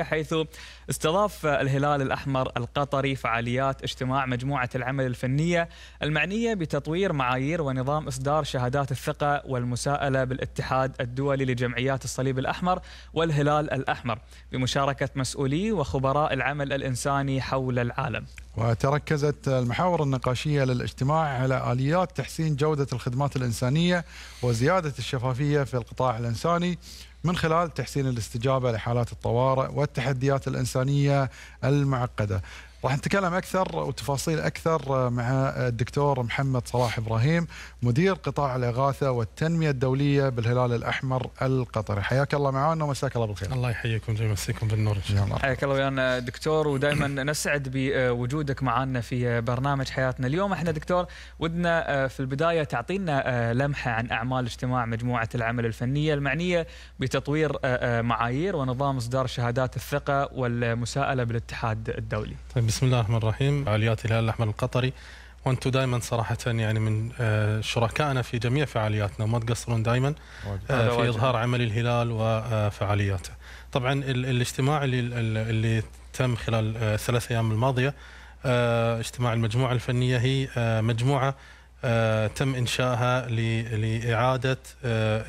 حيث استضاف الهلال الأحمر القطري فعاليات اجتماع مجموعة العمل الفنية المعنية بتطوير معايير ونظام إصدار شهادات الثقة والمساءلة بالاتحاد الدولي لجمعيات الصليب الأحمر والهلال الأحمر بمشاركة مسؤولي وخبراء العمل الإنساني حول العالم وتركزت المحاور النقاشية للاجتماع على آليات تحسين جودة الخدمات الإنسانية وزيادة الشفافية في القطاع الإنساني من خلال تحسين الاستجابه لحالات الطوارئ والتحديات الانسانيه المعقده. راح نتكلم اكثر وتفاصيل اكثر مع الدكتور محمد صلاح ابراهيم مدير قطاع الاغاثه والتنميه الدوليه بالهلال الاحمر القطري حياك الله معنا ومساك الله بالخير الله يحييكم ويمسيكم بالنور ان شاء الله حياك الله ويانا دكتور ودائما نسعد بوجودك معنا في برنامج حياتنا اليوم احنا دكتور ودنا في البدايه تعطينا لمحه عن اعمال اجتماع مجموعه العمل الفنيه المعنيه بتطوير معايير ونظام اصدار شهادات الثقه والمساءله بالاتحاد الدولي طيب بسم الله الرحمن الرحيم فعاليات الهلال الاحمر القطري وانتم دائما صراحه يعني من آه، شركائنا في جميع فعالياتنا وما تقصرون دائما آه، في اظهار عمل الهلال وفعالياته. آه، طبعا الاجتماع اللي اللي تم خلال الثلاث ايام الماضيه اجتماع المجموعه الفنيه هي مجموعه تم انشائها لاعاده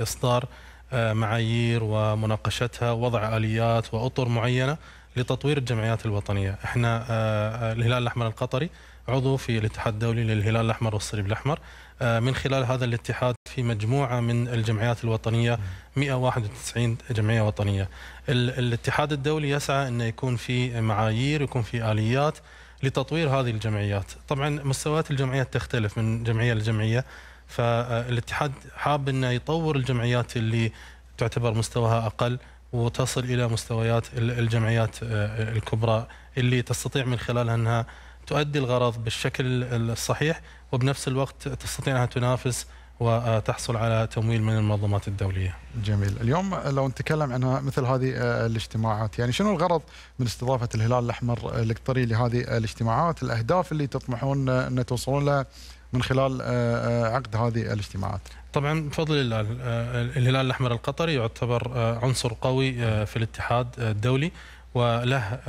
اصدار معايير ومناقشتها ووضع اليات واطر معينه لتطوير الجمعيات الوطنيه احنا آه، آه، الهلال الاحمر القطري عضو في الاتحاد الدولي للهلال الاحمر والصليب الاحمر آه، من خلال هذا الاتحاد في مجموعه من الجمعيات الوطنيه 191 جمعيه وطنيه الاتحاد الدولي يسعى انه يكون في معايير يكون في اليات لتطوير هذه الجمعيات طبعا مستويات الجمعيات تختلف من جمعيه لجمعيه فالاتحاد حاب انه يطور الجمعيات اللي تعتبر مستواها اقل وتصل الى مستويات الجمعيات آه، آه، الكبرى اللي تستطيع من خلالها انها تؤدي الغرض بالشكل الصحيح وبنفس الوقت تستطيع انها تنافس وتحصل على تمويل من المنظمات الدوليه. جميل، اليوم لو نتكلم عن مثل هذه آه، الاجتماعات، يعني شنو الغرض من استضافه الهلال الاحمر القطري لهذه الاجتماعات؟ الاهداف اللي تطمحون ان توصلون لها من خلال آه، آه، عقد هذه الاجتماعات طبعا بفضل الله آه، الهلال الاحمر القطري يعتبر عنصر قوي في الاتحاد الدولي وله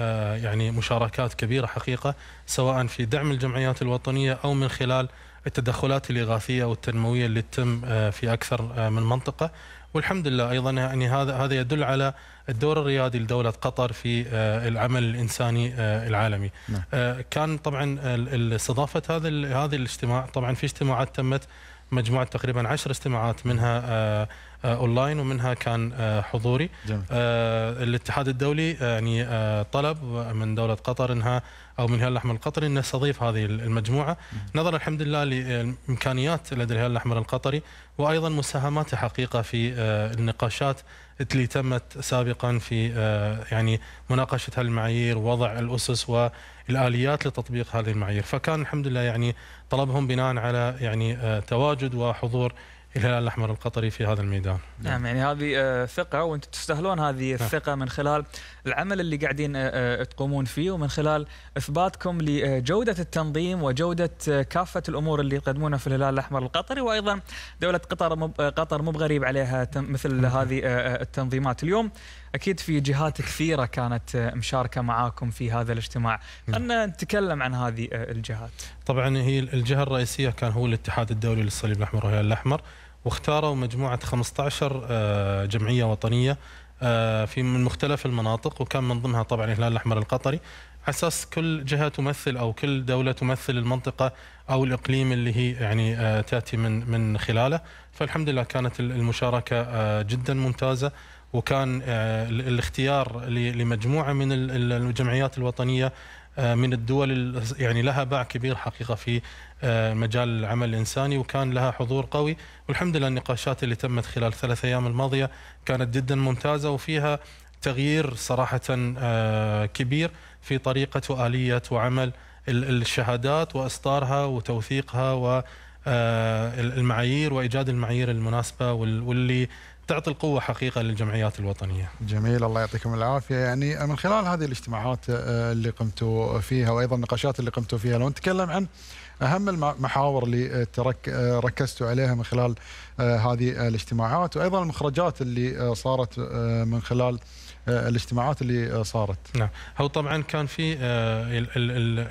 يعني مشاركات كبيره حقيقه سواء في دعم الجمعيات الوطنيه او من خلال التدخلات الاغاثيه والتنمويه اللي تتم في اكثر من منطقه والحمد لله ايضا يعني هذا هذا يدل على الدور الريادي لدوله قطر في آه، العمل الانساني آه، العالمي. نعم. آه، كان طبعا استضافه هذا هذا الاجتماع طبعا في اجتماعات تمت مجموعه تقريبا 10 استماعات منها اونلاين ومنها كان حضوري. جميل. الاتحاد الدولي يعني طلب من دوله قطر انها او من الهلال الاحمر القطري انه يستضيف هذه المجموعه نظرا الحمد لله لامكانيات لدى الهلال الاحمر القطري وايضا مساهماته حقيقه في آه، النقاشات اللي تمت سابقا في آه، يعني مناقشه هالمعايير ووضع الاسس والاليات لتطبيق هذه المعايير فكان الحمد لله يعني طلبهم بناء على يعني آه، تواجد وحضور الهلال الاحمر القطري في هذا الميدان نعم, نعم، يعني هذه آه، ثقه وانتم تستاهلون هذه نعم. الثقه من خلال العمل اللي قاعدين آه، آه، تقومون فيه ومن خلال اثباتكم لجوده التنظيم وجوده كافه الامور اللي يقدمونها في الهلال الاحمر القطري وايضا دوله قطر مب... قطر مو بغريب عليها مثل نعم. هذه التنظيمات اليوم اكيد في جهات كثيره كانت مشاركه معاكم في هذا الاجتماع خلينا نتكلم عن هذه الجهات طبعا هي الجهه الرئيسيه كان هو الاتحاد الدولي للصليب الاحمر والهلال الاحمر واختاروا مجموعة 15 آه، جمعية وطنية آه، في من مختلف المناطق وكان من ضمنها طبعا الهلال الأحمر القطري على اساس كل جهه تمثل او كل دوله تمثل المنطقه او الاقليم اللي هي يعني آه، تاتي من من خلاله فالحمد لله كانت المشاركه جدا ممتازه وكان آه، الاختيار لمجموعه من الجمعيات الوطنيه آه، من الدول يعني لها باع كبير حقيقه في آه، مجال العمل الانساني وكان لها حضور قوي والحمد لله النقاشات اللي تمت خلال الثلاث ايام الماضيه كانت جدا ممتازه وفيها تغيير صراحه كبير في طريقه واليه وعمل الشهادات واصدارها وتوثيقها و المعايير وايجاد المعايير المناسبه واللي تعطي القوه حقيقه للجمعيات الوطنيه. جميل الله يعطيكم العافيه يعني من خلال هذه الاجتماعات آه، اللي قمتوا فيها وايضا النقاشات اللي قمتوا فيها لو نتكلم عن اهم المحاور اللي آه، ترك آه، ركزتوا عليها من خلال هذه الاجتماعات وايضا المخرجات اللي صارت من خلال الاجتماعات اللي صارت نعم هو طبعا كان في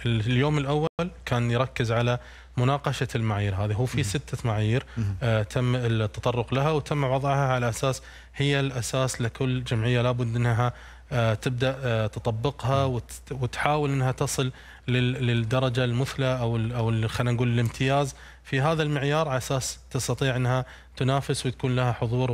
اليوم الاول كان يركز على مناقشه المعايير هذه هو في سته معايير آه تم التطرق لها وتم وضعها على اساس هي الاساس لكل جمعيه لابد انها آه تبدا آه تطبقها وتحاول انها تصل للدرجه المثلى او او خلينا نقول الامتياز في هذا المعيار على اساس تستطيع انها تنافس وتكون لها حضور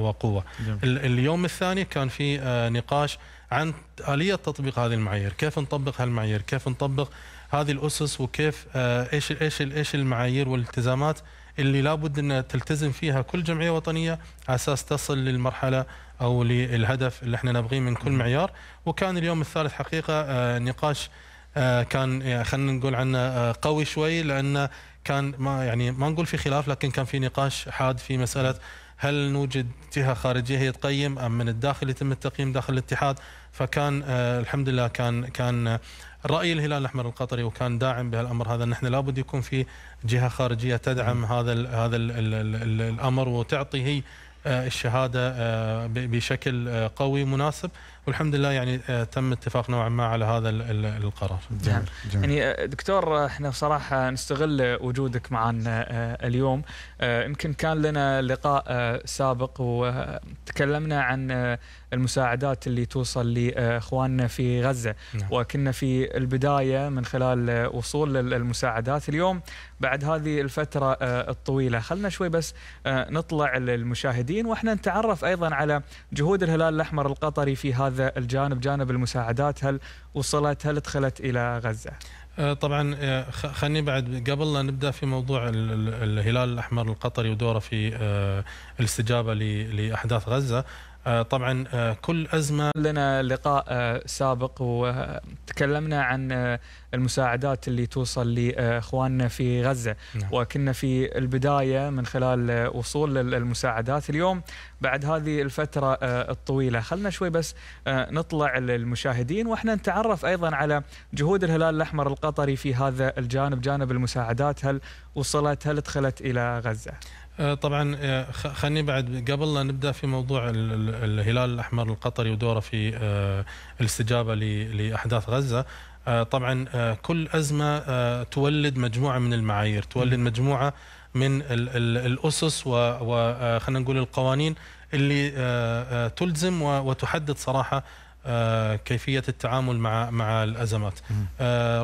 وقوه. اليوم الثاني كان في آه، نقاش عن آلية تطبيق هذه المعايير كيف نطبق هالمعايير كيف نطبق هذه الأسس وكيف آه، إيش إيش إيش المعايير والالتزامات اللي لابد أن تلتزم فيها كل جمعية وطنية على أساس تصل للمرحلة أو للهدف اللي احنا نبغيه من كل معيار وكان اليوم الثالث حقيقة آه، نقاش آه، كان خلينا نقول عنه قوي شوي لأنه كان ما يعني ما نقول في خلاف لكن كان في نقاش حاد في مسألة هل نوجد جهه خارجيه هي تقيم ام من الداخل يتم التقييم داخل الاتحاد فكان آه، الحمد لله كان كان آه، راي الهلال الاحمر القطري وكان داعم بهالامر هذا نحن لابد يكون في جهه خارجيه تدعم هذا هذا الامر وتعطي هي آه، الشهاده آه، بشكل آه، قوي مناسب والحمد لله يعني تم اتفاق نوعا ما على هذا القرار. نعم. جميل. جميل. يعني دكتور احنا بصراحه نستغل وجودك معنا اليوم يمكن كان لنا لقاء سابق وتكلمنا عن المساعدات اللي توصل لاخواننا في غزه نعم. وكنا في البدايه من خلال وصول المساعدات اليوم بعد هذه الفترة آه، الطويلة خلنا شوي بس آه، نطلع للمشاهدين وإحنا نتعرف أيضا على جهود الهلال الأحمر القطري في هذا الجانب جانب المساعدات هل وصلت هل دخلت إلى غزة آه، طبعا خليني بعد قبل لا نبدا في موضوع الهلال الاحمر القطري ودوره في الاستجابه لاحداث غزه آه، طبعا آه، كل ازمه لنا لقاء آه، سابق وتكلمنا عن المساعدات اللي توصل لاخواننا في غزه نعم. وكنا في البدايه من خلال وصول المساعدات اليوم بعد هذه الفترة آه، الطويلة خلنا شوي بس آه، نطلع للمشاهدين وإحنا نتعرف أيضا على جهود الهلال الأحمر القطري في هذا الجانب جانب المساعدات هل وصلت هل دخلت إلى غزة آه، طبعا خليني بعد قبل لا نبدا في موضوع الهلال الاحمر القطري ودوره في الاستجابه لاحداث غزه طبعا كل ازمه تولد مجموعه من المعايير تولد مجموعه من الاسس وخلينا آه، نقول القوانين اللي آه، آه، تلزم وتحدد صراحه كيفيه التعامل مع مع الازمات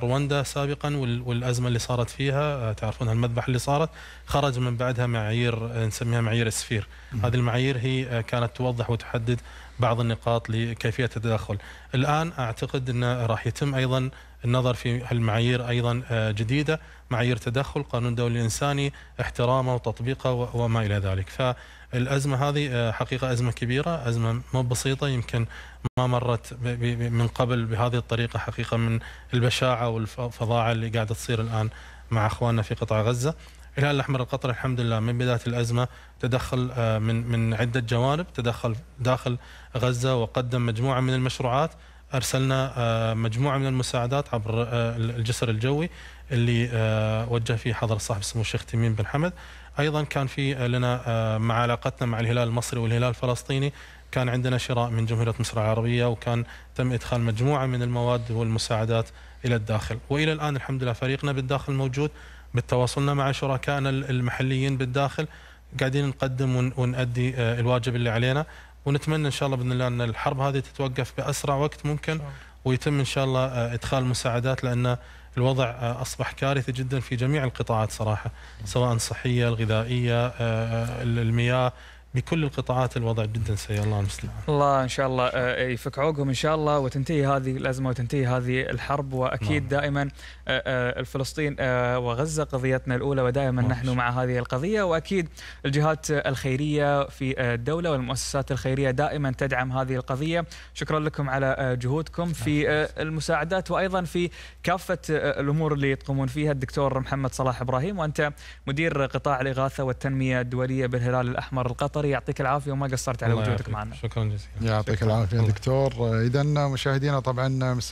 رواندا سابقا والازمه اللي صارت فيها تعرفون المذبحه اللي صارت خرج من بعدها معايير نسميها معايير السفير هذه المعايير هي كانت توضح وتحدد بعض النقاط لكيفيه التدخل الان اعتقد انه راح يتم ايضا النظر في المعايير أيضا آه، جديدة معايير تدخل قانون دولي الإنساني احترامه وتطبيقه وما إلى ذلك فالأزمة هذه آه، حقيقة أزمة كبيرة أزمة مو بسيطة يمكن ما مرت من قبل بهذه الطريقة حقيقة من البشاعة والفظاعة اللي قاعدة تصير الآن مع اخواننا في قطاع غزه الهلال الاحمر القطري الحمد لله من بدايه الازمه تدخل آه، من من عده جوانب تدخل داخل غزه وقدم مجموعه من المشروعات ارسلنا آه، مجموعه من المساعدات عبر آه، الجسر الجوي اللي آه، وجه فيه حضر صاحب سمو الشيخ تميم بن حمد ايضا كان في لنا مع علاقتنا مع الهلال المصري والهلال الفلسطيني كان عندنا شراء من جمهوريه مصر العربيه وكان تم ادخال مجموعه من المواد والمساعدات الى الداخل والى الان الحمد لله فريقنا بالداخل موجود بالتواصلنا مع شركائنا المحليين بالداخل قاعدين نقدم ونؤدي الواجب اللي علينا ونتمنى ان شاء الله باذن الله ان الحرب هذه تتوقف باسرع وقت ممكن ويتم ان شاء الله آه، ادخال المساعدات لان الوضع آه، اصبح كارثي جدا في جميع القطاعات صراحه سواء الصحيه الغذائيه آه، المياه بكل القطاعات الوضع جدا سيء الله المستعان الله ان شاء الله آه، آه، يفك عوقهم ان شاء الله وتنتهي هذه الازمه وتنتهي هذه الحرب واكيد نعم. دائما آه، فلسطين وغزه قضيتنا الاولى ودائما نعم. نحن مع هذه القضيه واكيد الجهات الخيريه في الدوله والمؤسسات الخيريه دائما تدعم هذه القضيه شكرا لكم على جهودكم في المساعدات وايضا في كافه الامور اللي تقومون فيها الدكتور محمد صلاح ابراهيم وانت مدير قطاع الاغاثه والتنميه الدوليه بالهلال الاحمر القطري السفري يعطيك العافيه وما قصرت على وجودك معنا شكرا جزيلا يعطيك العافيه دكتور اذا مشاهدينا طبعا